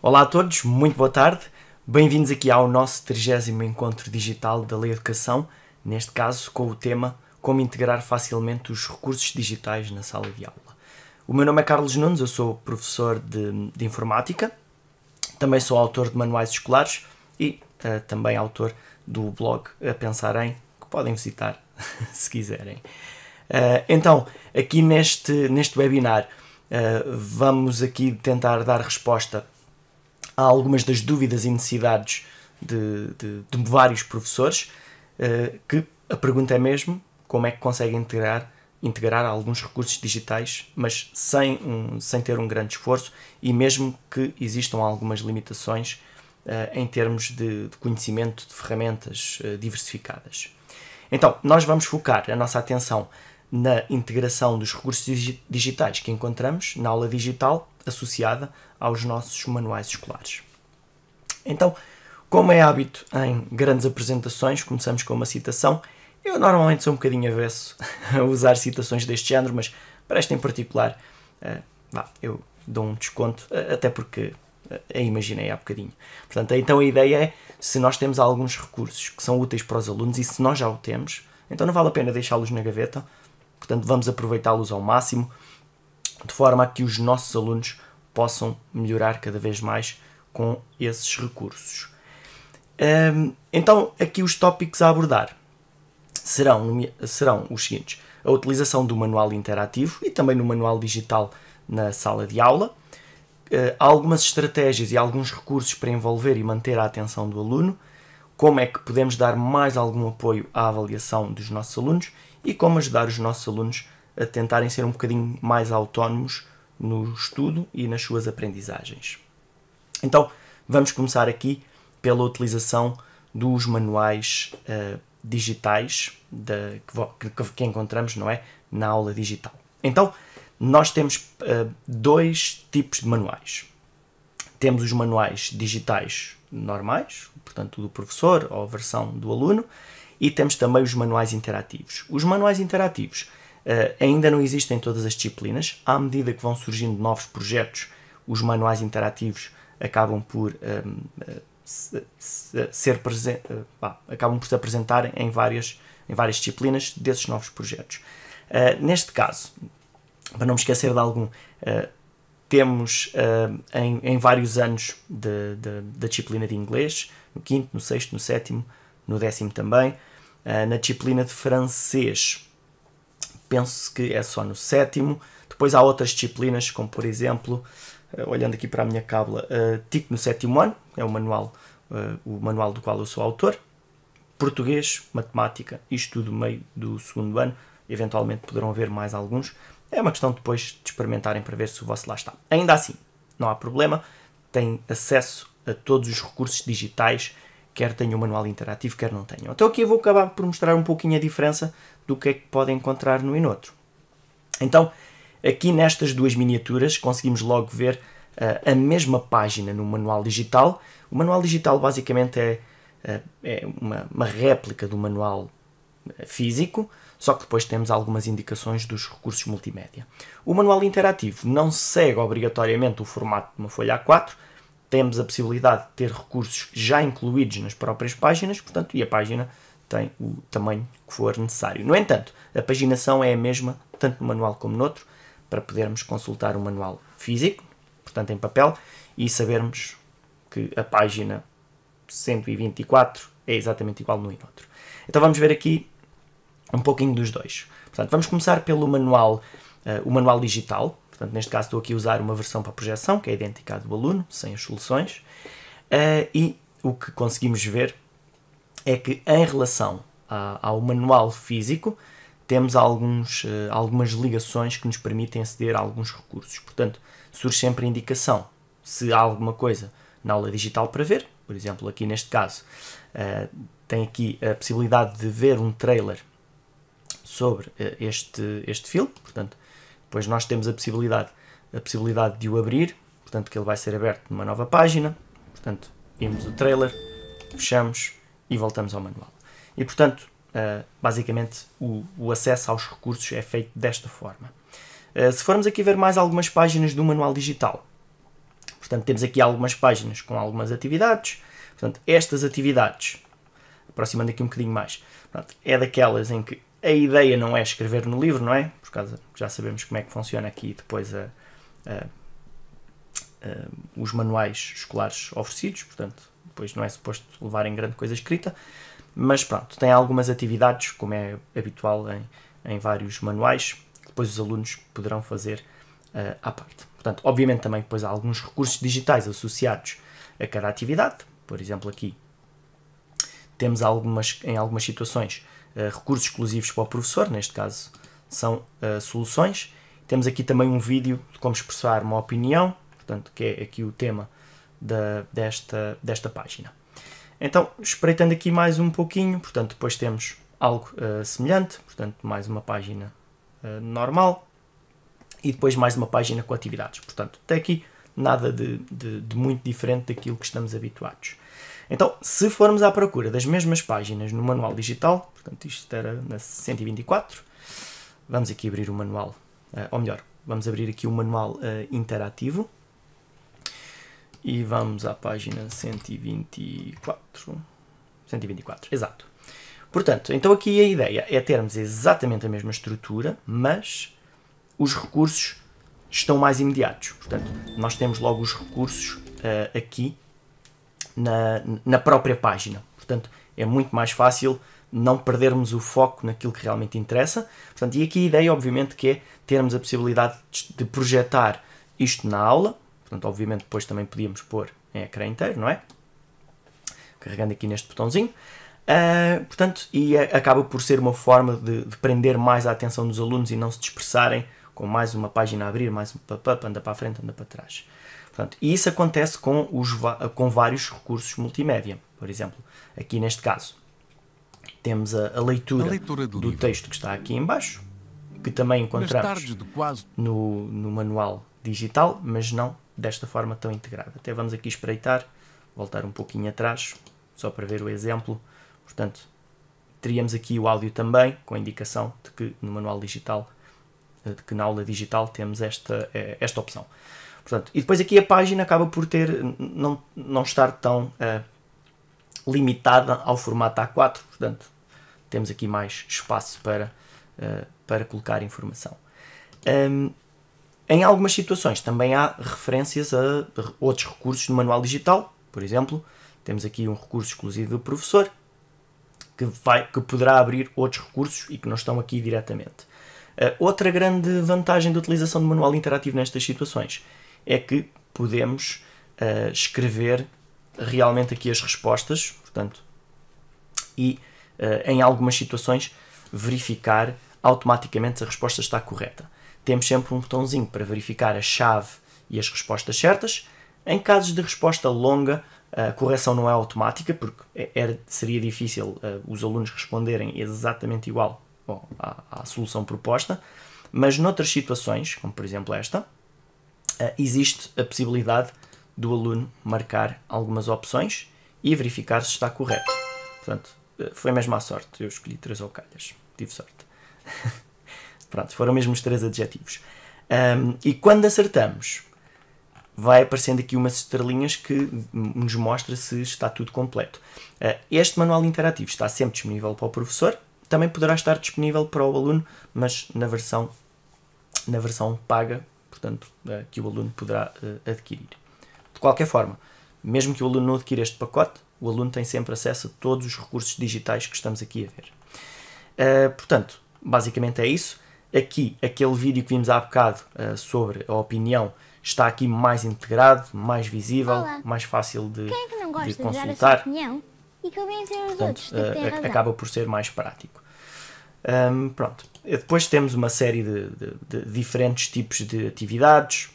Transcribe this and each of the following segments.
Olá a todos, muito boa tarde. Bem-vindos aqui ao nosso 30 encontro digital da Lei Educação, neste caso com o tema Como integrar facilmente os recursos digitais na sala de aula. O meu nome é Carlos Nunes, eu sou professor de, de informática, também sou autor de manuais escolares e uh, também autor do blog A Pensar Em, que podem visitar se quiserem. Uh, então, aqui neste, neste webinar, uh, vamos aqui tentar dar resposta a algumas das dúvidas e necessidades de, de, de vários professores, uh, que a pergunta é mesmo como é que conseguem integrar, integrar alguns recursos digitais, mas sem, um, sem ter um grande esforço e mesmo que existam algumas limitações uh, em termos de, de, conhecimento de ferramentas uh, diversificadas. Então, nós vamos focar a nossa atenção na integração dos recursos digitais que encontramos na aula digital associada aos nossos manuais escolares. Então, como é hábito em grandes apresentações, começamos com uma citação. Eu normalmente sou um bocadinho avesso a usar citações deste género, mas para esta em particular, uh, vá, eu dou um desconto, uh, até porque uh, a imaginei há bocadinho. Portanto, então a ideia é, se nós temos alguns recursos que são úteis para os alunos e se nós já o temos, então não vale a pena deixá-los na gaveta, portanto vamos aproveitá-los ao máximo de forma a que os nossos alunos possam melhorar cada vez mais com esses recursos. Então, aqui os tópicos a abordar serão, serão os seguintes: a utilização do manual interativo e também no manual digital na sala de aula, ah, algumas estratégias e alguns recursos para envolver e manter a atenção do aluno, como é que podemos dar mais algum apoio à avaliação dos nossos alunos e como ajudar os nossos alunos a tentarem ser um bocadinho mais autónomos no estudo e nas suas aprendizagens. Então, vamos começar aqui pela utilização dos manuais uh, digitais que, que, que, encontramos não é, na aula digital. Então, nós temos uh, dois tipos de manuais. Temos os manuais digitais normais, portanto, do professor ou a versão do aluno, e temos também os manuais interativos. Os manuais interativos Uh, ainda não existem todas as disciplinas. À medida que vão surgindo novos projetos, os manuais interativos acabam por um, ehm, uh, eh, se, ser uh, pá, acabam por se apresentar em várias, em várias disciplinas desses novos projetos. neste caso, para não me esquecer de algum, temos em, em, vários anos da disciplina de inglês, no quinto, no sexto, no sétimo, no décimo também, na disciplina de francês penso que é só no sétimo. Depois há outras disciplinas, como por exemplo, eh, olhando aqui para a minha cábula, uh, TIC no sétimo ano, é o manual, uh, o manual do qual eu sou autor. Português, matemática, estudo meio do segundo ano, eventualmente poderão ver mais alguns. É uma questão depois de experimentarem para ver se o vosso lá está. Ainda assim, não há problema, têm acesso a todos os recursos digitais quer tenham um manual interativo, quer não tenham. Então aqui eu vou acabar por mostrar um pouquinho a diferença do que é que podem encontrar no e Então, aqui nestas duas miniaturas conseguimos logo ver uh, a mesma página no manual digital. O manual digital basicamente é, uh, é uma, uma, réplica do manual eh, físico, só que depois temos algumas indicações dos recursos multimédia. O manual interativo não segue obrigatoriamente o formato de uma folha A4, temos a possibilidade de ter recursos já incluídos nas próprias páginas, portanto, e a página tem o tamanho que for necessário. No entanto, a paginação é a mesma, tanto no manual como no outro, para podermos consultar o manual físico, portanto em papel, e sabermos que a página 124 é exatamente igual no e outro. Então vamos ver aqui um pouquinho dos dois. Portanto, vamos começar pelo manual, uh, o manual digital, Portanto, neste caso estou aqui a usar uma versão para projeção, que é idêntica à do aluno, sem as soluções. Uh, e o que conseguimos ver é que em relação a, ao manual físico, temos alguns, uh, algumas ligações que nos permitem aceder a alguns recursos. Portanto, surge sempre a indicação se há alguma coisa na aula digital para ver. Por exemplo, aqui neste caso, uh, tem aqui a possibilidade de ver um trailer sobre este, este filme. Portanto, depois nós temos a possibilidade, a possibilidade de o abrir, portanto que ele vai ser aberto numa nova página. Portanto, vimos o trailer, fechamos e voltamos ao manual. E portanto, eh, basicamente o, o, acesso aos recursos é feito desta forma. Eh, se formos aqui ver mais algumas páginas do manual digital, portanto temos aqui algumas páginas com algumas atividades, portanto estas atividades, aproximando aqui um bocadinho mais, portanto, é daquelas em que a ideia não é escrever no livro, não é? por causa já sabemos como é que funciona aqui depois a, a, a, os manuais escolares oferecidos, portanto, depois não é suposto levarem grande coisa escrita, mas pronto, tem algumas atividades, como é habitual em, em vários manuais, que depois os alunos poderão fazer uh, à parte. Portanto, obviamente também depois há alguns recursos digitais associados a cada atividade, por exemplo aqui temos algumas, em algumas situações uh, recursos exclusivos para o professor, neste caso são uh, soluções. Temos aqui também um vídeo de como expressar uma opinião, portanto, que é aqui o tema da, desta, desta página. Então, espreitando aqui mais um pouquinho, portanto, depois temos algo uh, semelhante, portanto, mais uma página uh, normal e depois mais uma página com atividades. Portanto, até aqui nada de, de, de muito diferente daquilo que estamos habituados. Então, se formos à procura das mesmas páginas no manual digital, portanto, isto era na 124, vamos aqui abrir o manual, uh, ou melhor, vamos abrir aqui o manual uh, interativo e vamos à página 124. 124, exato. Portanto, então aqui a ideia é termos exatamente a mesma estrutura, mas os recursos estão mais imediatos. Portanto, nós temos logo os recursos uh, aqui na, na própria página. Portanto, é muito mais fácil não perdermos o foco naquilo que realmente interessa. Portanto, e aqui a ideia, obviamente, que é termos a possibilidade de projetar isto na aula. Portanto, obviamente, depois também podíamos pôr em ecrã inteiro, não é? Carregando aqui neste botãozinho. Uh, portanto, e é, acaba por ser uma forma de, de, prender mais a atenção dos alunos e não se dispersarem com mais uma página a abrir, mais um pop-up, anda para a frente, anda para trás. Portanto, e isso acontece com, os, com vários recursos multimédia, por exemplo, aqui neste caso. Temos a, a, leitura, a leitura, do, do texto que está aqui embaixo, que também encontramos quase... no, no manual digital, mas não desta forma tão integrada. Até vamos aqui espreitar, voltar um pouquinho atrás, só para ver o exemplo. Portanto, teríamos aqui o áudio também, com a indicação de que no manual digital, eh, de que na aula digital temos esta, eh, esta opção. Portanto, e depois aqui a página acaba por ter, não, não estar tão uh, limitada ao formato A4, portanto temos aqui mais espaço para, uh, para colocar informação. Um, em algumas situações também há referências a outros recursos do manual digital, por exemplo, temos aqui um recurso exclusivo do professor que, vai, que poderá abrir outros recursos e que não estão aqui diretamente. Uh, outra grande vantagem da utilização do manual interativo nestas situações é que podemos uh, escrever realmente aqui as respostas, portanto, e uh, em algumas situações verificar automaticamente se a resposta está correta. Temos sempre um botãozinho para verificar a chave e as respostas certas. Em casos de resposta longa, a correção não é automática, porque é, era, seria difícil uh, os alunos responderem exatamente igual bom, à, à, solução proposta, mas noutras situações, como por exemplo esta, uh, existe a possibilidade do aluno marcar algumas opções e verificar se está correto. Portanto, eh, foi mesmo à sorte. Eu escolhi três ocalhas. Tive sorte. Pronto, foram mesmo os três adjetivos. Um, e quando acertamos, vai aparecendo aqui umas estrelinhas que nos mostra se está tudo completo. Uh, este manual interativo está sempre disponível para o professor, também poderá estar disponível para o aluno, mas na versão, na versão paga, portanto, uh, que o aluno poderá uh, adquirir de qualquer forma, mesmo que o aluno não adquira este pacote, o aluno tem sempre acesso a todos os recursos digitais que estamos aqui a ver. Uh, portanto, basicamente é isso. Aqui, aquele vídeo que vimos há bocado uh, sobre a opinião está aqui mais integrado, mais visível, Olá. mais fácil de, Quem é que não gosta de consultar. De dar a sua opinião e convencer os Portanto, outros uh, acaba por ser mais prático. Um, pronto. E depois temos uma série de, de, de diferentes tipos de atividades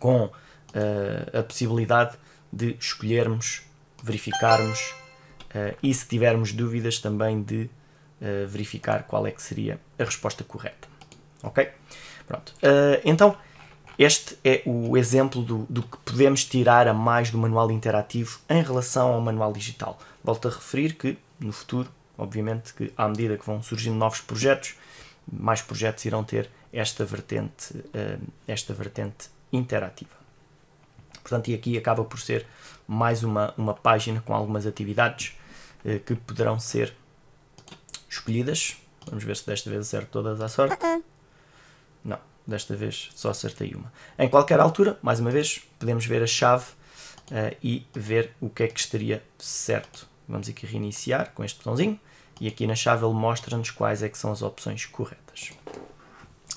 com eh, a possibilidade de escolhermos, verificarmos eh, e, se tivermos dúvidas, também de eh, verificar qual é que seria a resposta correta. Ok? Pronto. então, este é o exemplo do, do, que podemos tirar a mais do manual interativo em relação ao manual digital. Volto a referir que, no futuro, obviamente, que à medida que vão surgindo novos projetos, mais projetos irão ter esta vertente, esta vertente interativa. Portanto, e aqui acaba por ser mais uma, uma página com algumas atividades eh, que poderão ser escolhidas. Vamos ver se desta vez acerto todas à sorte. Uh-uh. Não, desta vez só acertei uma. Em qualquer altura, mais uma vez, podemos ver a chave eh, e ver o que é que estaria certo. Vamos aqui reiniciar com este botãozinho e aqui na chave ele mostra-nos quais é que são as opções corretas.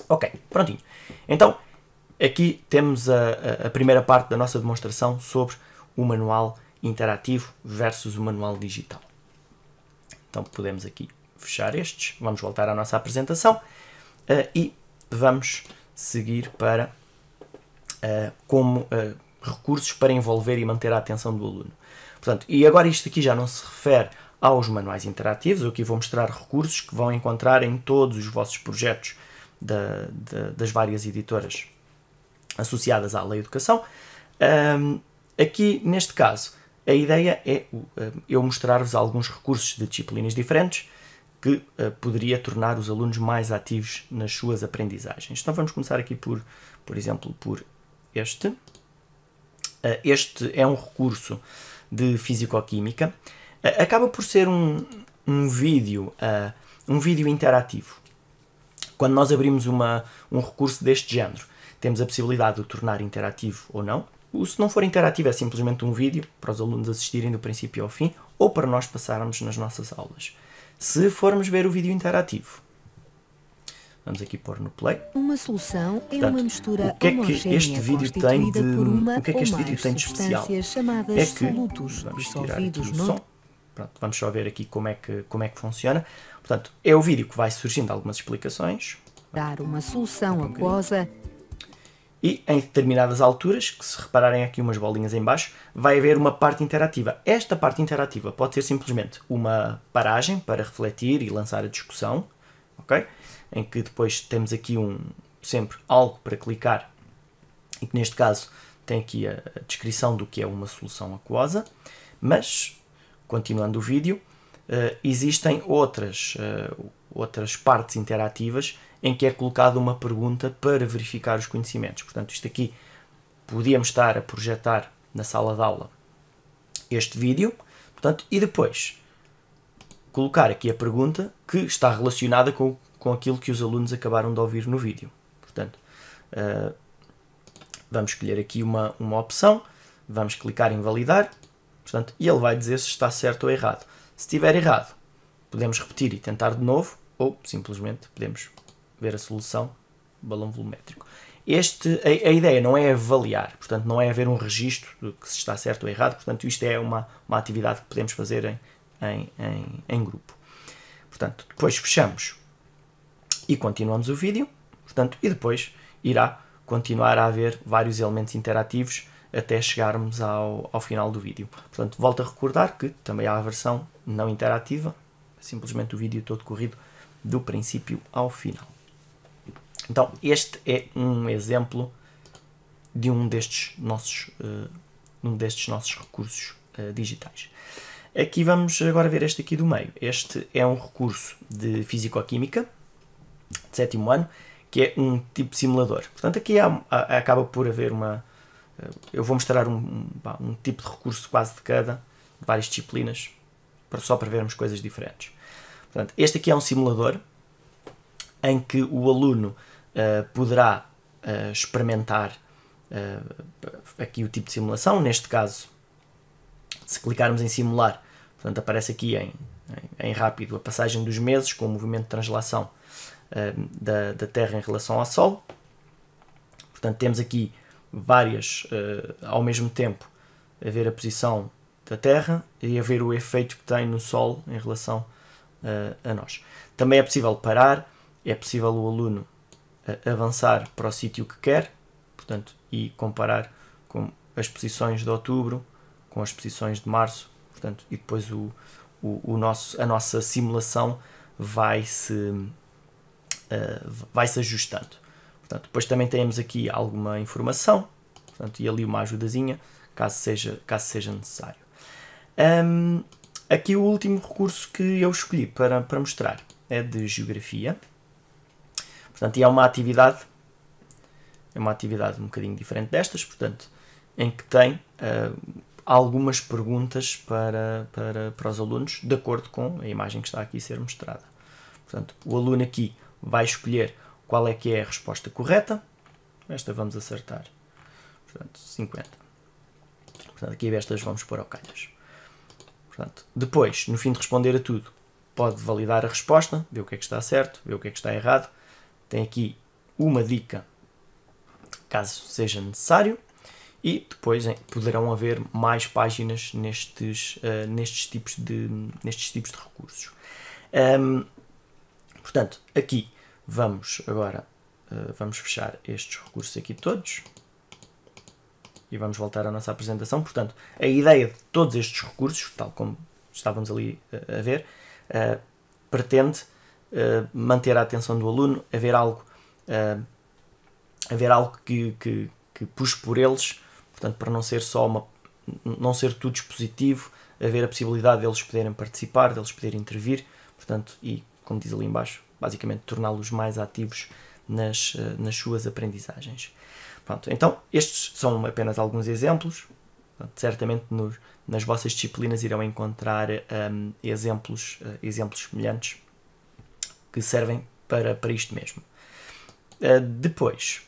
Ok, prontinho. Então, Aqui temos a, a primeira parte da nossa demonstração sobre o manual interativo versus o manual digital. Então podemos aqui fechar estes, vamos voltar à nossa apresentação uh, e vamos seguir para uh, como uh, recursos para envolver e manter a atenção do aluno. Portanto, e agora isto aqui já não se refere aos manuais interativos, eu aqui vou mostrar recursos que vão encontrar em todos os vossos projetos da, da, das várias editoras associadas à lei de educação. Um, aqui, neste caso, a ideia é eu mostrar-vos alguns recursos de disciplinas diferentes que uh, poderia tornar os alunos mais ativos nas suas aprendizagens. Então vamos começar aqui por, por exemplo, por este. Uh, este é um recurso de Físico-Química. Uh, acaba por ser um, um vídeo, um vídeo interativo. Quando nós abrimos uma, um recurso deste género, temos a possibilidade de o tornar interativo ou não. ou se não for interativo, é simplesmente um vídeo para os alunos assistirem do princípio ao fim ou para nós passarmos nas nossas aulas. Se formos ver o vídeo interativo, Vamos aqui pôr no play. Uma solução é Portanto, uma mistura o que é que este vídeo tem de o que é que este vídeo tem de especial? É que vamos tirar aqui o som. Pronto, vamos só ver aqui como é que como é que funciona. Portanto, é o vídeo que vai surgindo algumas explicações. Dar uma solução aquosa um e em determinadas alturas, que se repararem aqui umas bolinhas em baixo, vai haver uma parte interativa. Esta parte interativa pode ser simplesmente uma paragem para refletir e lançar a discussão, ok? Em que depois temos aqui um sempre algo para clicar e que neste caso tem aqui a, descrição do que é uma solução aquosa. Mas, continuando o vídeo, eh, existem outras, eh, outras partes interativas em que é colocada uma pergunta para verificar os conhecimentos. Portanto, isto aqui podíamos estar a projetar na sala de aula este vídeo, portanto, e depois colocar aqui a pergunta que está relacionada com, com aquilo que os alunos acabaram de ouvir no vídeo. Portanto, uh, vamos escolher aqui uma, uma opção, vamos clicar em validar, portanto, e ele vai dizer se está certo ou errado. Se estiver errado, podemos repetir e tentar de novo, ou simplesmente podemos ver a solução, balão volumétrico. Este, a, a, ideia não é avaliar, portanto, não é haver um registro de que se está certo ou errado, portanto, isto é uma, uma atividade que podemos fazer em, em, em, em grupo. Portanto, depois fechamos e continuamos o vídeo, portanto, e depois irá continuar a haver vários elementos interativos até chegarmos ao, ao final do vídeo. Portanto, volto a recordar que também há a versão não interativa, simplesmente o vídeo todo corrido do princípio ao final. Então, este é um exemplo de um destes nossos, uh, um destes nossos recursos uh, digitais. Aqui vamos agora ver este aqui do meio. Este é um recurso de Físico-Química, de sétimo ano, que é um tipo de simulador. Portanto, aqui há, há, acaba por haver uma... Uh, eu vou mostrar um, um, um, tipo de recurso quase de cada, de várias disciplinas, para, só para vermos coisas diferentes. Portanto, este aqui é um simulador em que o aluno eh, poderá uh, experimentar eh, aqui o tipo de simulação. Neste caso, se clicarmos em simular, portanto, aparece aqui em, em, em rápido a passagem dos meses com o movimento de translação da, da Terra em relação ao Sol. Portanto, temos aqui várias ao mesmo tempo a ver a posição da Terra e a ver o efeito que tem no Sol em relação uh, a nós. Também é possível parar, é possível o aluno avançar para o sítio que quer, portanto, e comparar com as posições de outubro com as posições de março, portanto, e depois o, o, o nosso, a nossa simulação vai se uh, vai se ajustando. Portanto, depois também temos aqui alguma informação, portanto, e ali uma ajudazinha, caso seja, caso seja necessário. Um, aqui o último recurso que eu escolhi para, para mostrar é de geografia. Portanto, e é uma atividade, é uma atividade um bocadinho diferente destas, portanto, em que tem uh, algumas perguntas para, para, para os alunos, de acordo com a imagem que está aqui a ser mostrada. Portanto, o aluno aqui vai escolher qual é que é a resposta correta. Esta vamos acertar. Portanto, 50. Portanto, aqui estas vamos pôr ao calhas. Portanto, depois, no fim de responder a tudo, pode validar a resposta, ver o que é que está certo, ver o que é que está errado, tem aqui uma dica, caso seja necessário, e depois hein, poderão haver mais páginas nestes, uh, nestes, tipos, de, nestes tipos de recursos. Um, portanto, aqui vamos agora uh, vamos fechar estes recursos aqui todos e vamos voltar à nossa apresentação. Portanto, a ideia de todos estes recursos, tal como estávamos ali eh, a ver, uh, pretende eh, manter a atenção do aluno, haver algo, uh, haver algo que, que, que puxe por eles, portanto, para não ser só uma, não ser tudo dispositivo, haver a possibilidade deles poderem participar, deles poderem intervir, portanto, e como diz ali embaixo, basicamente torná-los mais ativos nas, eh, nas suas aprendizagens. Pronto, então, estes são apenas alguns exemplos. Portanto, certamente nos, nas vossas disciplinas irão encontrar um, exemplos, uh, exemplos semelhantes que servem para, para isto mesmo. Uh, depois,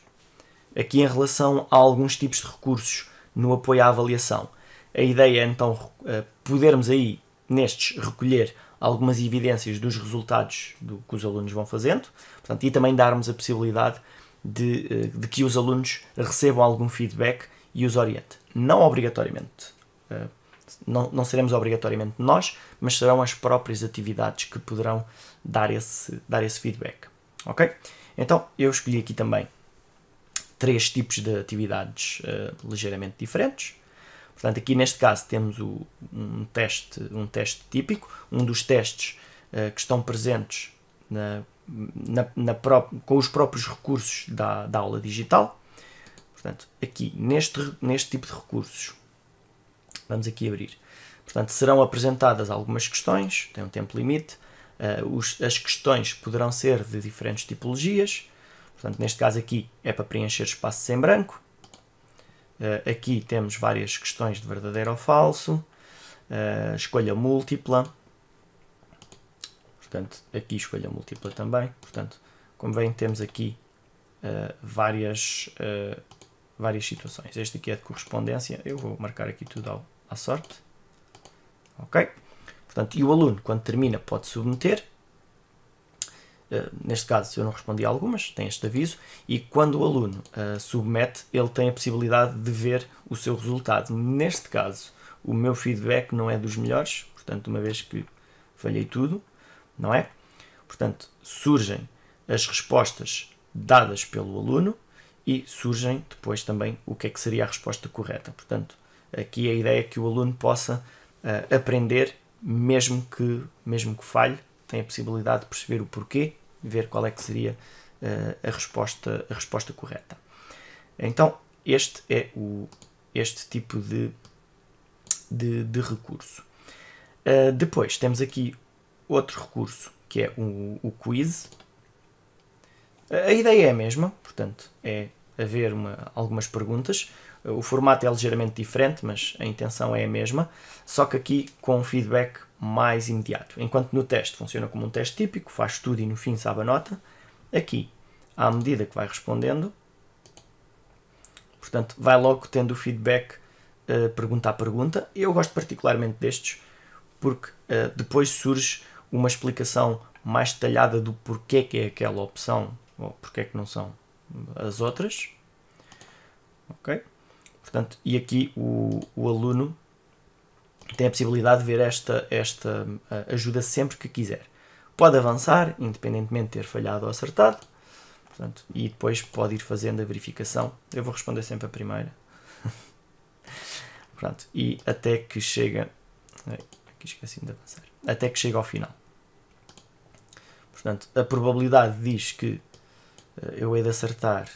aqui em relação a alguns tipos de recursos no apoio à avaliação, a ideia é então uh, podermos aí, nestes, recolher algumas evidências dos resultados do que os alunos vão fazendo, portanto, e também darmos a possibilidade de, eh, de, que os alunos recebam algum feedback e os oriente. Não obrigatoriamente, não, não seremos obrigatoriamente nós, mas serão as próprias atividades que poderão dar esse, dar esse feedback. Ok? Então eu escolhi aqui também três tipos de atividades uh, ligeiramente diferentes. Portanto, aqui neste caso temos o, um, teste, um teste típico, um dos testes uh, que estão presentes na, na, na com os próprios recursos da, da aula digital. Portanto, aqui neste, neste tipo de recursos, vamos aqui abrir. Portanto, serão apresentadas algumas questões, tem um tempo limite, Uh, os, as questões poderão ser de diferentes tipologias. Portanto, neste caso aqui é para preencher espaços em branco. Uh, aqui temos várias questões de verdadeiro ou falso. Uh, escolha múltipla. Portanto, aqui escolha múltipla também. Portanto, como veem, temos aqui várias, várias situações. Este aqui é de correspondência. Eu vou marcar aqui tudo ao, à sorte. Ok. Portanto, e o aluno, quando termina, pode submeter. Uh, neste caso, eu não respondi a algumas, tem este aviso. E quando o aluno uh, submete, ele tem a possibilidade de ver o seu resultado. Neste caso, o meu feedback não é dos melhores, portanto, uma vez que falhei tudo, não é? Portanto, surgem as respostas dadas pelo aluno e surgem depois também o que é que seria a resposta correta. Portanto, aqui a ideia é que o aluno possa uh, aprender mesmo que, mesmo que falhe, tem a possibilidade de perceber o porquê, ver qual é que seria uh, a, resposta, a resposta correta. Então, este é o, este tipo de, de, de recurso. Uh, depois, temos aqui outro recurso, que é o, o quiz. A ideia é a mesma, portanto, é haver uma, algumas perguntas o formato é ligeiramente diferente, mas a intenção é a mesma, só que aqui com um feedback mais imediato. Enquanto no teste funciona como um teste típico, faz tudo e no fim sabe a nota, aqui, à medida que vai respondendo, portanto, vai logo tendo o feedback uh, pergunta a pergunta. Eu gosto particularmente destes, porque uh, depois surge uma explicação mais detalhada do porquê que é aquela opção, ou porquê que não são as outras. Okay. Portanto, e aqui o, o aluno tem a possibilidade de ver esta, esta eh, ajuda sempre que quiser. Pode avançar, independentemente de ter falhado ou acertado, portanto, e depois pode ir fazendo a verificação. Eu vou responder sempre a primeira. Pronto, e até que chega. Aqui esqueci de avançar. Até que chega ao final. Portanto, a probabilidade diz que eh, eu hei de acertar,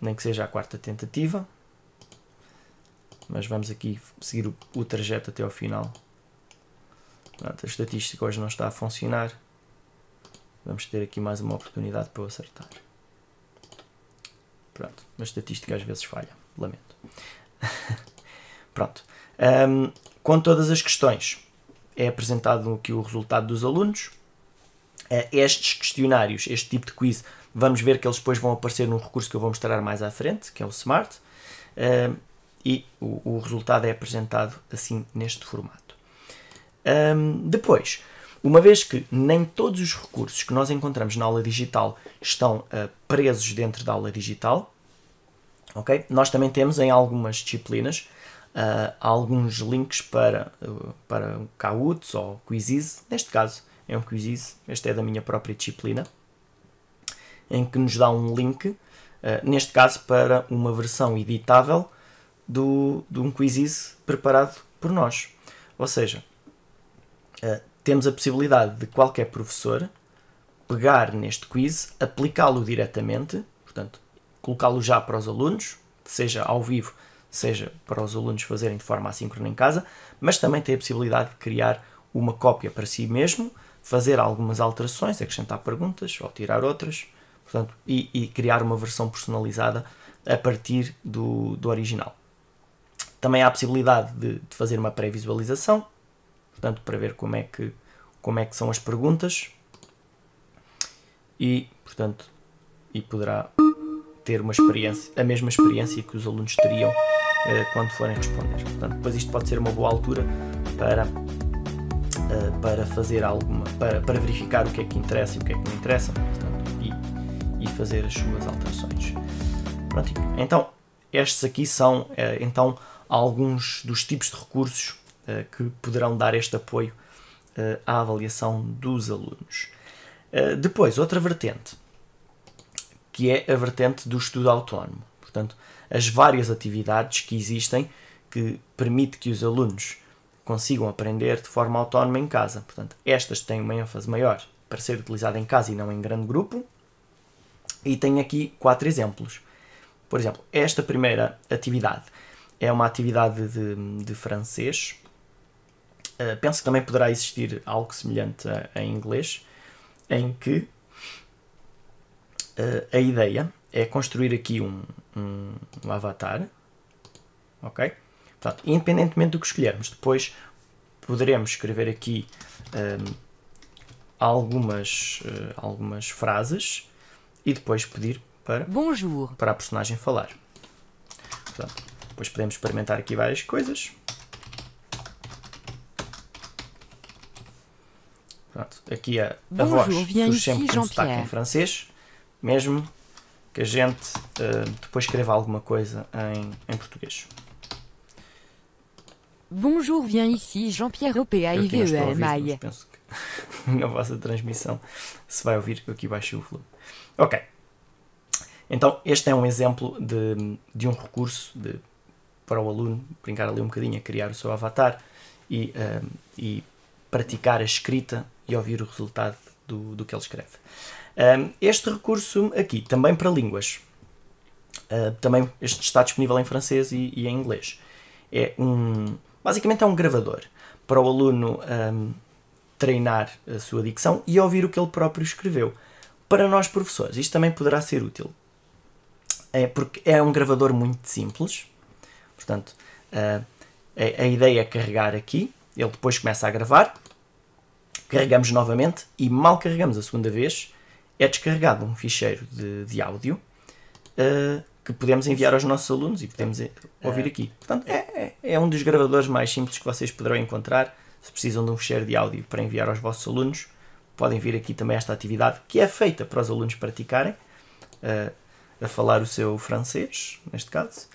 nem que seja a quarta tentativa, mas vamos aqui seguir o, o trajeto até ao final. Pronto, a estatística hoje não está a funcionar. Vamos ter aqui mais uma oportunidade para eu acertar. Pronto, a estatística às vezes falha, lamento. Pronto, um, com todas as questões é apresentado aqui o resultado dos alunos. Uh, estes questionários, este tipo de quiz, vamos ver que eles depois vão aparecer num recurso que eu vou mostrar mais à frente, que é o SMART. Uh, e o, o resultado é apresentado assim neste formato. Um, depois, uma vez que nem todos os recursos que nós encontramos na aula digital estão uh, presos dentro da aula digital, ok? Nós também temos em algumas disciplinas uh, alguns links para, uh, para Kahoots ou Quizzes, neste caso é um Quizzes, este é da minha própria disciplina, em que nos dá um link, uh, neste caso para uma versão editável do, de um quiz preparado por nós. Ou seja, uh, temos a possibilidade de qualquer professor pegar neste quiz, aplicá-lo diretamente, portanto, colocá-lo já para os alunos, seja ao vivo, seja para os alunos fazerem de forma assíncrona em casa, mas também tem a possibilidade de criar uma cópia para si mesmo, fazer algumas alterações, acrescentar perguntas ou tirar outras, portanto, e, e criar uma versão personalizada a partir do, do original. Também há a possibilidade de, de fazer uma pré-visualização, portanto, para ver como é, que, como é que são as perguntas. E, portanto, e poderá ter uma experiência, a mesma experiência que os alunos teriam eh, quando forem responder. Portanto, depois isto pode ser uma boa altura para, eh, para fazer alguma, para, para verificar o que é que interessa e o que é que não interessa portanto, e, e fazer as suas alterações. Pronto, então, estes aqui são eh, então alguns dos tipos de recursos uh, que poderão dar este apoio uh, à avaliação dos alunos. Uh, depois, outra vertente, que é a vertente do estudo autónomo. Portanto, as várias atividades que existem que permite que os alunos consigam aprender de forma autónoma em casa. Portanto, estas têm uma ênfase maior para ser utilizada em casa e não em grande grupo. E tenho aqui quatro exemplos. Por exemplo, esta primeira atividade é uma atividade de, de francês. Uh, penso que também poderá existir algo semelhante em inglês, em que uh, a ideia é construir aqui um, um, um avatar, ok? Portanto, independentemente do que escolhermos, depois poderemos escrever aqui ehm, algumas, uh, algumas frases e depois pedir para, para a personagem falar. Portanto, depois podemos experimentar aqui várias coisas. Pronto, aqui a, a voz surge sempre como sotaque em francês, mesmo que a gente uh, depois escreva alguma coisa em, em português. Bonjour, viens ici, Jean-Pierre OPAIVEL Maia. Penso que a vossa transmissão se vai ouvir que eu aqui baixei o volume. Ok. Então, este é um exemplo de, de um recurso de para o aluno brincar ali um bocadinho, a criar o seu avatar e, um, e praticar a escrita e ouvir o resultado do, do que ele escreve. Um, este recurso aqui, também para línguas, uh, também este está disponível em francês e, e, em inglês. É um, basicamente é um gravador para o aluno um, treinar a sua dicção e ouvir o que ele próprio escreveu. Para nós professores, isto também poderá ser útil, é porque é um gravador muito simples, Portanto, ah, a, a ideia é carregar aqui, ele depois começa a gravar, carregamos novamente e mal carregamos a segunda vez, é descarregado um ficheiro de, de áudio uh, que podemos enviar aos nossos alunos e podemos ah, ouvir é. aqui. Portanto, é, é, é, um dos gravadores mais simples que vocês poderão encontrar. Se precisam de um ficheiro de áudio para enviar aos vossos alunos, podem vir aqui também esta atividade que é feita para os alunos praticarem, uh, a falar o seu francês, neste caso,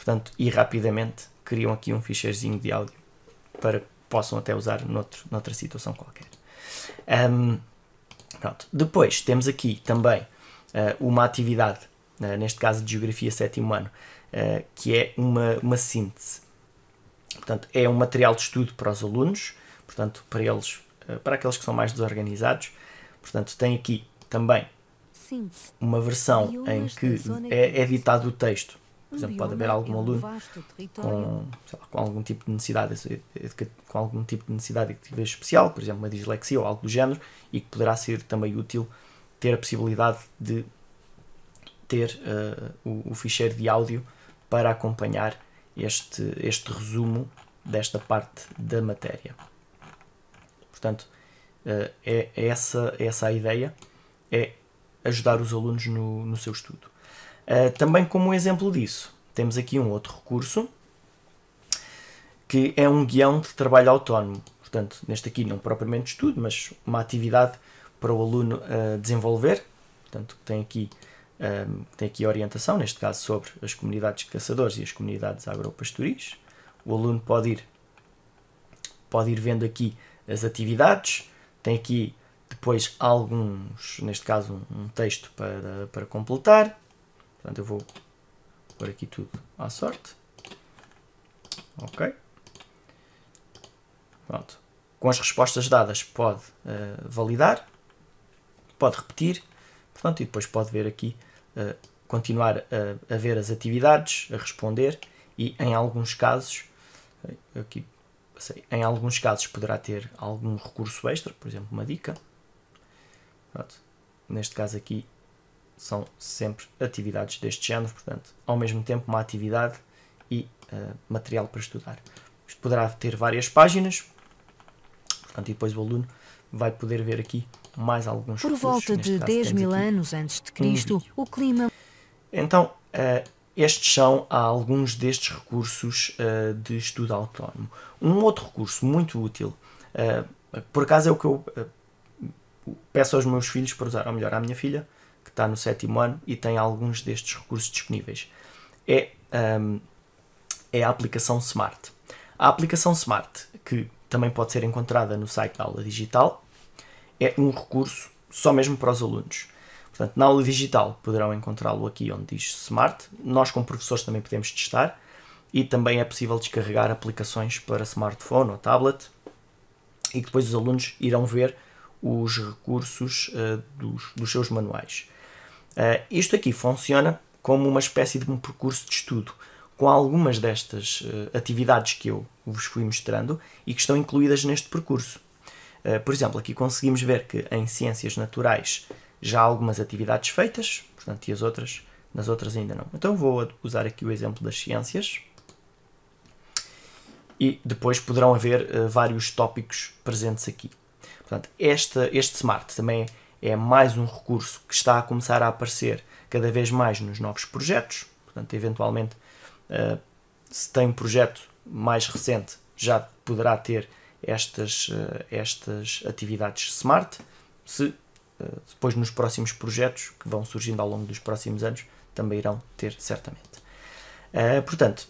Portanto, e rapidamente criam aqui um ficheirozinho de áudio para que possam até usar noutro, noutra situação qualquer. Um, Depois temos aqui também uh, uma atividade, uh, neste caso de Geografia 7 ano uh, que é uma, uma síntese. Portanto, é um material de estudo para os alunos, portanto, para eles, para aqueles que são mais desorganizados. Portanto, tem aqui também uma versão em que é editado o texto por exemplo, pode haver é algum aluno com, lá, com, algum tipo de necessidade com algum tipo de necessidade educativa especial, por exemplo, uma dislexia ou algo do género, e que poderá ser também útil ter a possibilidade de ter uh, o, o, ficheiro de áudio para acompanhar este, este resumo desta parte da matéria. Portanto, uh, é, é, essa, é essa a ideia, é ajudar os alunos no, no seu estudo. Eh, também como um exemplo disso, temos aqui um outro recurso, que é um guião de trabalho autónomo. Portanto, neste aqui não propriamente estudo, mas uma atividade para o aluno uh, desenvolver. Portanto, tem aqui, um, ehm, tem aqui orientação, neste caso sobre as comunidades de caçadores e as comunidades agropastoris. O aluno pode ir, pode ir vendo aqui as atividades, tem aqui depois alguns, neste caso um texto para, para completar, Portanto, eu vou pôr aqui tudo à sorte. Ok. Pronto. Com as respostas dadas pode uh, validar, pode repetir, portanto, e depois pode ver aqui, uh, continuar a, a, ver as atividades, a responder e em alguns casos, eh, aqui em alguns casos poderá ter algum recurso extra, por exemplo, uma dica. Pronto. Neste caso aqui são sempre atividades deste género, portanto, ao mesmo tempo uma atividade e uh, material para estudar. Isto poderá ter várias páginas, portanto, e depois o aluno vai poder ver aqui mais alguns Por volta de 10 mil anos antes de Cristo, um o clima... Então, uh, estes são alguns destes recursos uh, de estudo autónomo. Um outro recurso muito útil, por acaso é o que eu peço aos meus filhos para usar, ou melhor, à minha filha, que está no sétimo ano e tem alguns destes recursos disponíveis. É, um, é a aplicação Smart. A aplicação Smart, que também pode ser encontrada no site da aula digital, é um recurso só mesmo para os alunos. Portanto, na aula digital poderão encontrá-lo aqui onde diz Smart. Nós, como professores, também podemos testar e também é possível descarregar aplicações para smartphone ou tablet e que depois os alunos irão ver os recursos uh, dos, dos, seus manuais. Uh, isto aqui funciona como uma espécie de um percurso de estudo, com algumas destas uh, atividades que eu vos fui mostrando e que estão incluídas neste percurso. por exemplo, aqui conseguimos ver que em Ciências Naturais já há algumas atividades feitas, portanto, e as outras, nas outras ainda não. Então vou usar aqui o exemplo das ciências e depois poderão haver vários tópicos presentes aqui. Portanto, esta, este smart também é mais um recurso que está a começar a aparecer cada vez mais nos novos projetos. Portanto, eventualmente, uh, se tem um projeto mais recente, já poderá ter estas, uh, estas atividades smart. Se uh, depois nos próximos projetos que vão surgindo ao longo dos próximos anos, também irão ter certamente. portanto,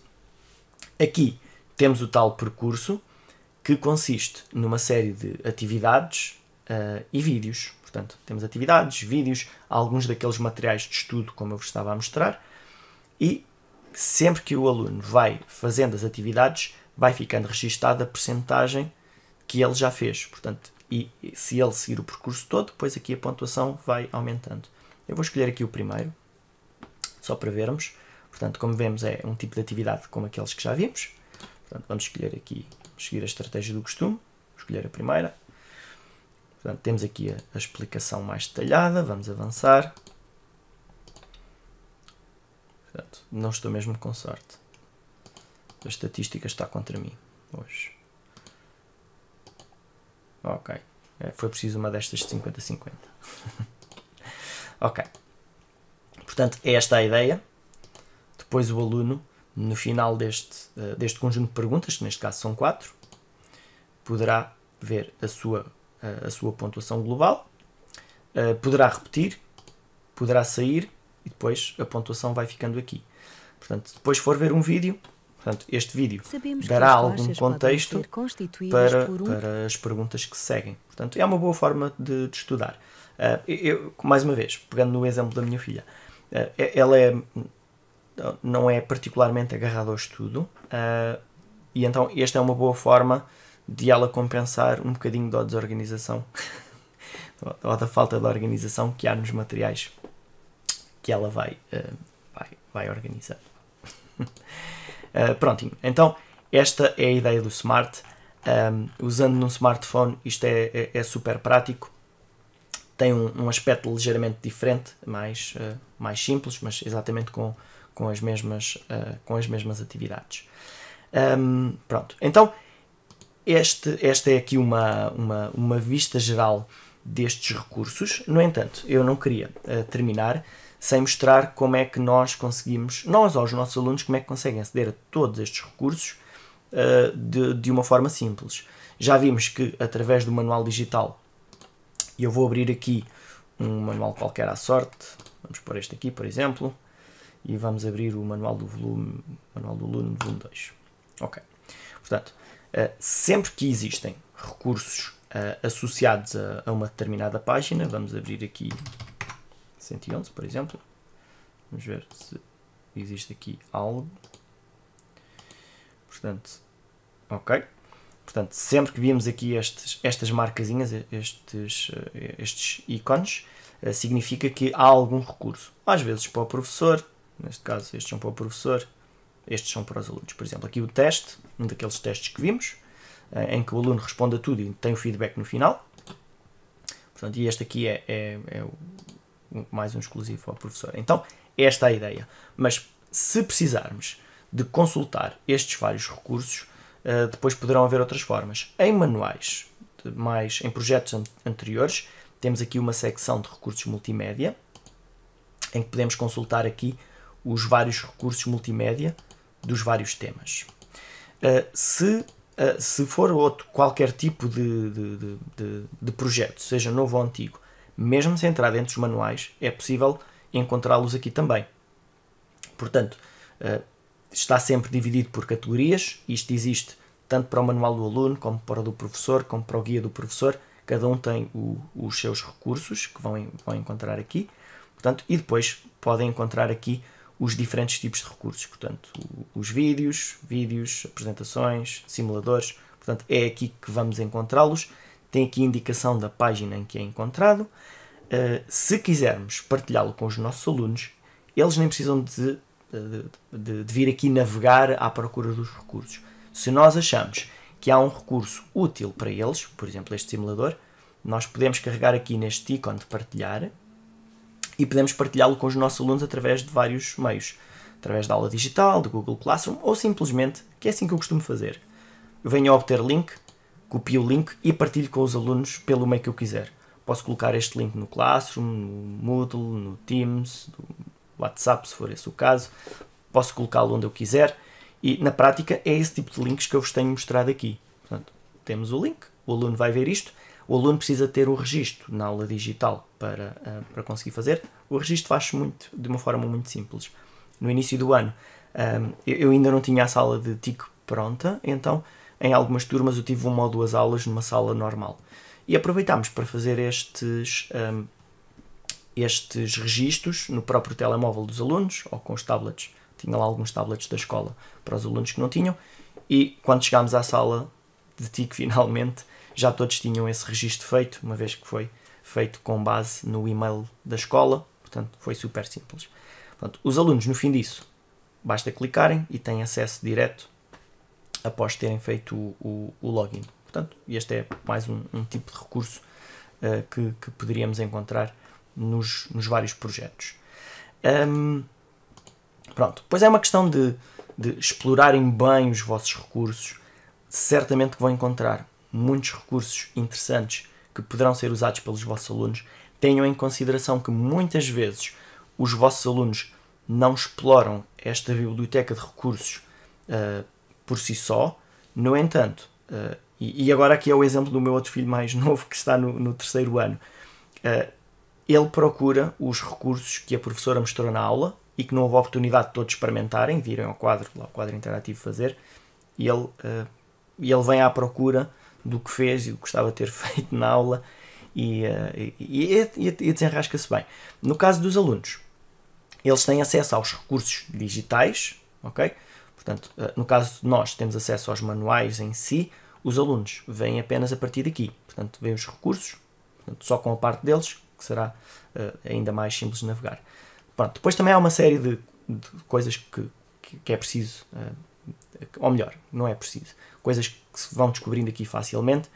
aqui temos o tal percurso que consiste numa série de atividades uh, e vídeos. Portanto, temos atividades, vídeos, alguns daqueles materiais de estudo, como eu vos estava a mostrar, e sempre que o aluno vai fazendo as atividades, vai ficando registada a percentagem que ele já fez. Portanto, e se ele seguir o percurso todo, depois aqui a pontuação vai aumentando. Eu vou escolher aqui o primeiro, só para vermos. Portanto, como vemos, é um tipo de atividade como aqueles que já vimos. Portanto, vamos escolher aqui seguir a estratégia do costume, escolher a primeira. Portanto, temos aqui a, a explicação mais detalhada, vamos avançar. Portanto, não estou mesmo com sorte. A estatística está contra mim hoje. Ok. É, foi preciso uma destas de 50-50. ok. Portanto, é esta a ideia. Depois o aluno no final deste, eh, deste conjunto de perguntas, que neste caso são quatro, poderá ver a sua, eh, a sua pontuação global, eh, poderá repetir, poderá sair e depois a pontuação vai ficando aqui. Portanto, depois for ver um vídeo, portanto, este vídeo Sabemos dará algum contexto para, um... para as perguntas que seguem. Portanto, é uma boa forma de, de estudar. Eu, mais uma vez, pegando no exemplo da minha filha, ela é não é particularmente agarrado ao estudo, uh, e então esta é uma boa forma de ela compensar um bocadinho da desorganização ou da falta de organização que há nos materiais que ela vai, uh, vai, vai organizar. uh, prontinho, então esta é a ideia do Smart. Um, usando num smartphone isto é, é, é super prático. Tem um, um, aspecto ligeiramente diferente, mais, uh, mais simples, mas exatamente com, com as mesmas, uh, com as mesmas atividades. Um, pronto, então este, esta é aqui uma, uma, uma vista geral destes recursos. No entanto, eu não queria uh, terminar sem mostrar como é que nós conseguimos, nós ou os nossos alunos, como é que conseguem aceder a todos estes recursos uh, de, de uma forma simples. Já vimos que através do manual digital, e eu vou abrir aqui um manual qualquer à sorte, vamos pôr este aqui, por exemplo, e vamos abrir o manual do volume, manual do aluno, volume 2. Ok. Portanto, eh, sempre que existem recursos eh, associados a, uma determinada página, vamos abrir aqui 111, por exemplo. Vamos ver se existe aqui algo. Portanto, ok. Portanto, sempre que vimos aqui estes, estas marcazinhas, estes, eh, estes ícones, significa que há algum recurso. Às vezes para o professor, neste caso estes são para o professor, estes são para os alunos. Por exemplo, aqui o teste, um daqueles testes que vimos, eh, em que o aluno responde a tudo e tem o feedback no final. Portanto, e este aqui é, é, é mais um exclusivo ao professor. Então, esta é a ideia. Mas se precisarmos de consultar estes vários recursos, eh, depois poderão haver outras formas. Em manuais, mais em projetos anteriores, temos aqui uma secção de recursos multimédia, em que podemos consultar aqui os vários recursos multimédia dos vários temas. Uh, se, uh, se for outro, qualquer tipo de, de, de, de, projeto, seja novo ou antigo, mesmo sem entrar dentro dos manuais, é possível encontrá-los aqui também. Portanto, uh, está sempre dividido por categorias, isto existe tanto para o manual do aluno, como para o do professor, como para o guia do professor, cada um tem o, os seus recursos que vão, vão encontrar aqui, portanto, e depois podem encontrar aqui os diferentes tipos de recursos. Portanto, os vídeos, vídeos, apresentações, simuladores. Portanto, é aqui que vamos encontrá-los. Tem aqui indicação da página em que é encontrado. Uh, se quisermos partilhá-lo com os nossos alunos, eles nem precisam de, de, de, de vir aqui navegar à procura dos recursos. Se nós achamos que há um recurso útil para eles, por exemplo, este simulador, nós podemos carregar aqui neste ícone de partilhar e podemos partilhá-lo com os nossos alunos através de vários meios, através da aula digital, do Google Classroom ou simplesmente, que é assim que eu costumo fazer. Eu venho a obter link, copio o link e partilho com os alunos pelo meio que eu quiser. Posso colocar este link no Classroom, no Moodle, no Teams, no WhatsApp, se for esse o caso. Posso colocá-lo onde eu quiser. E na prática é esse tipo de links que eu vos tenho mostrado aqui. Portanto, temos o link, o aluno vai ver isto o aluno precisa ter o registro na aula digital para, uh, para conseguir fazer. O registro faz-se muito, de uma forma muito simples. No início do ano, um, ehm, eu ainda não tinha a sala de TIC pronta, então em algumas turmas eu tive uma ou duas aulas numa sala normal. E aproveitámos para fazer estes, um, ehm, estes registros no próprio telemóvel dos alunos ou com os tablets. Tinha lá alguns tablets da escola para os alunos que não tinham. E quando chegámos à sala de TIC finalmente, já todos tinham esse registro feito, uma vez que foi feito com base no e-mail da escola, portanto foi super simples. Portanto, os alunos, no fim disso, basta clicarem e têm acesso direto após terem feito o, o, o login. Portanto, este é mais um, um tipo de recurso uh, que, que, poderíamos encontrar nos, nos vários projetos. Um, pronto, pois é uma questão de, de explorarem bem os vossos recursos, certamente que vão encontrar muitos recursos interessantes que poderão ser usados pelos vossos alunos, tenham em consideração que muitas vezes os vossos alunos não exploram esta biblioteca de recursos uh, por si só. No entanto, uh, e, e, agora aqui é o exemplo do meu outro filho mais novo que está no, no terceiro ano, uh, ele procura os recursos que a professora mostrou na aula e que não houve oportunidade de todos experimentarem, virem ao quadro, lá ao quadro interativo fazer, e ele, ele vem à procura do que fez e o que gostava de ter feito na aula eh, e, e, e, e desenrasca-se bem. No caso dos alunos, eles têm acesso aos recursos digitais, ok? Portanto, eh, no caso de nós, temos acesso aos manuais em si, os alunos vêm apenas a partir daqui. Portanto, vêm os recursos, portanto, só com a parte deles, que será uh, ainda mais simples de navegar. Pronto, depois também há uma série de, de coisas que, que, é preciso uh, ou melhor, não é preciso. Coisas que se vão descobrindo aqui facilmente.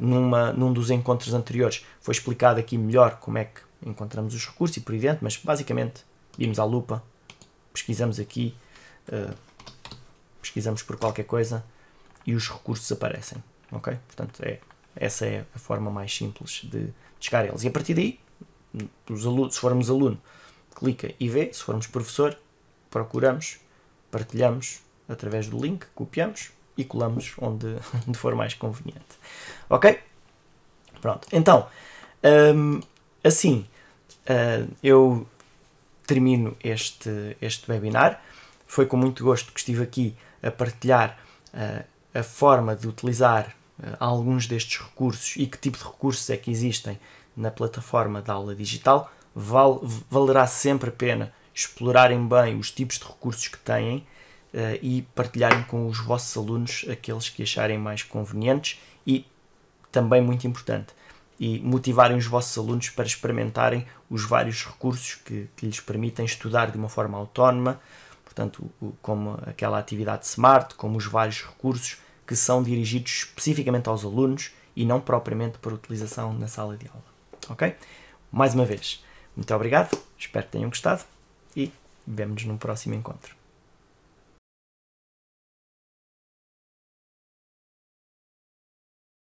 Numa, num dos encontros anteriores foi explicado aqui melhor como é que encontramos os recursos e por aí dentro, mas basicamente vimos à lupa, pesquisamos aqui, uh, pesquisamos por qualquer coisa e os recursos aparecem. Ok? Portanto, é, essa é a forma mais simples de, de chegar a eles. E a partir daí, os alunos, se formos aluno, clica e vê. Se formos professor, procuramos, partilhamos através do link, copiamos e colamos onde, onde for mais conveniente. Ok? Pronto, então, um, assim, uh, eu termino este, este webinar. Foi com muito gosto que estive aqui a partilhar uh, a forma de utilizar uh, alguns destes recursos e que tipo de recursos é que existem na plataforma da aula digital. Val, valerá sempre a pena explorarem bem os tipos de recursos que têm eh, e partilharem com os vossos alunos aqueles que acharem mais convenientes e também muito importante e motivarem os vossos alunos para experimentarem os vários recursos que, que lhes permitem estudar de uma forma autónoma, portanto, como aquela atividade SMART, como os vários recursos que são dirigidos especificamente aos alunos e não propriamente para utilização na sala de aula. Ok? Mais uma vez, muito obrigado, espero que tenham gostado e vemos nos num próximo encontro.